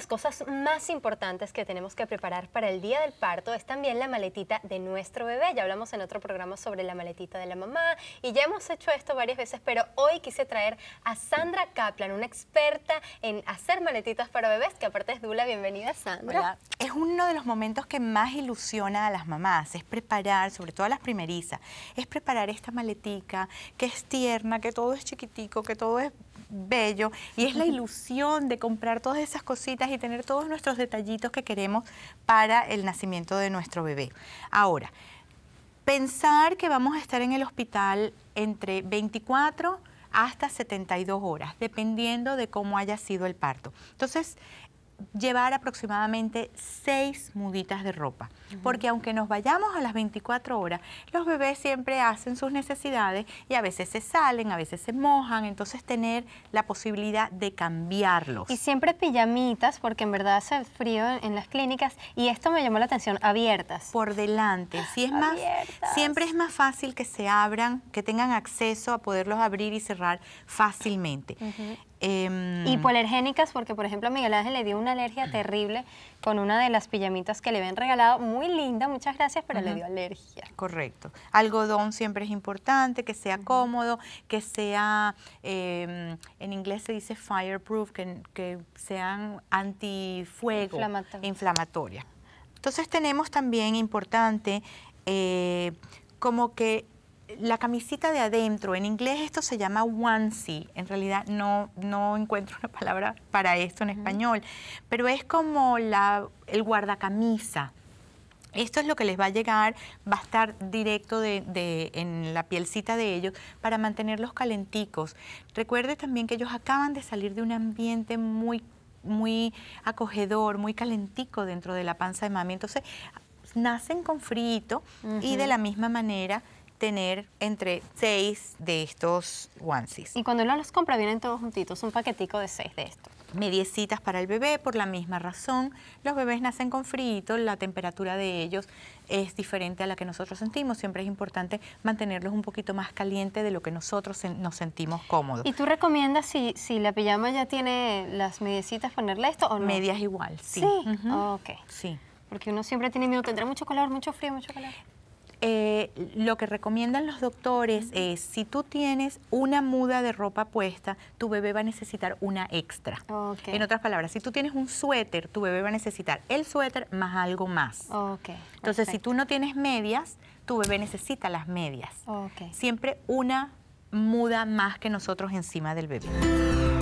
las cosas más importantes que tenemos que preparar para el día del parto es también la maletita de nuestro bebé. Ya hablamos en otro programa sobre la maletita de la mamá y ya hemos hecho esto varias veces, pero hoy quise traer a Sandra Kaplan, una experta en hacer maletitas para bebés, que aparte es Dula. Bienvenida, Sandra. Es uno de los momentos que más ilusiona a las mamás, es preparar, sobre todo a las primerizas, es preparar esta maletica que es tierna, que todo es chiquitico, que todo es bello y es la ilusión de comprar todas esas cositas y tener todos nuestros detallitos que queremos para el nacimiento de nuestro bebé. Ahora, pensar que vamos a estar en el hospital entre 24 hasta 72 horas, dependiendo de cómo haya sido el parto. Entonces, llevar aproximadamente seis muditas de ropa, porque aunque nos vayamos a las 24 horas, los bebés siempre hacen sus necesidades y a veces se salen, a veces se mojan, entonces tener la posibilidad de cambiarlos. Y siempre pijamitas, porque en verdad hace frío en las clínicas y esto me llamó la atención, abiertas. Por delante, si es más, siempre es más fácil que se abran, que tengan acceso a poderlos abrir y cerrar fácilmente. Eh, y polergénicas, porque por ejemplo a Miguel Ángel le dio una alergia terrible con una de las pijamitas que le habían regalado, muy linda, muchas gracias, pero le dio alergia. Correcto. Algodón siempre es importante, que sea cómodo, que sea, em, en inglés se dice fireproof, que, sean antifuego, Inflamatoria. Entonces tenemos también importante eh, como que la camisita de adentro, en inglés esto se llama onesie, en realidad no, encuentro una palabra para esto en español, pero es como la, el guardacamisa. Esto es lo que les va a llegar, va a estar directo en la pielcita de ellos para mantenerlos calenticos. Recuerde también que ellos acaban de salir de un ambiente muy, muy acogedor, muy calentico dentro de la panza de mami. Entonces, nacen con frito y de la misma manera tener entre seis de estos onesies. Y cuando uno los compra vienen todos juntitos, un paquetico de seis de estos. Mediecitas para el bebé, por la misma razón. Los bebés nacen con frío, la temperatura de ellos es diferente a la que nosotros sentimos. Siempre es importante mantenerlos un poquito más caliente de lo que nosotros nos sentimos cómodos. ¿Y tú recomiendas si, la pijama ya tiene las mediecitas ponerle esto o no? Medias igual, sí. Sí, Sí. Porque uno siempre tiene miedo, tendrá mucho calor, mucho frío, mucho calor. Eh, lo que recomiendan los doctores es, si tú tienes una muda de ropa puesta, tu bebé va a necesitar una extra. En otras palabras, si tú tienes un suéter, tu bebé va a necesitar el suéter más algo más. Okay. Entonces, si tú no tienes medias, tu bebé necesita las medias. Okay. Siempre una muda más que nosotros encima del bebé.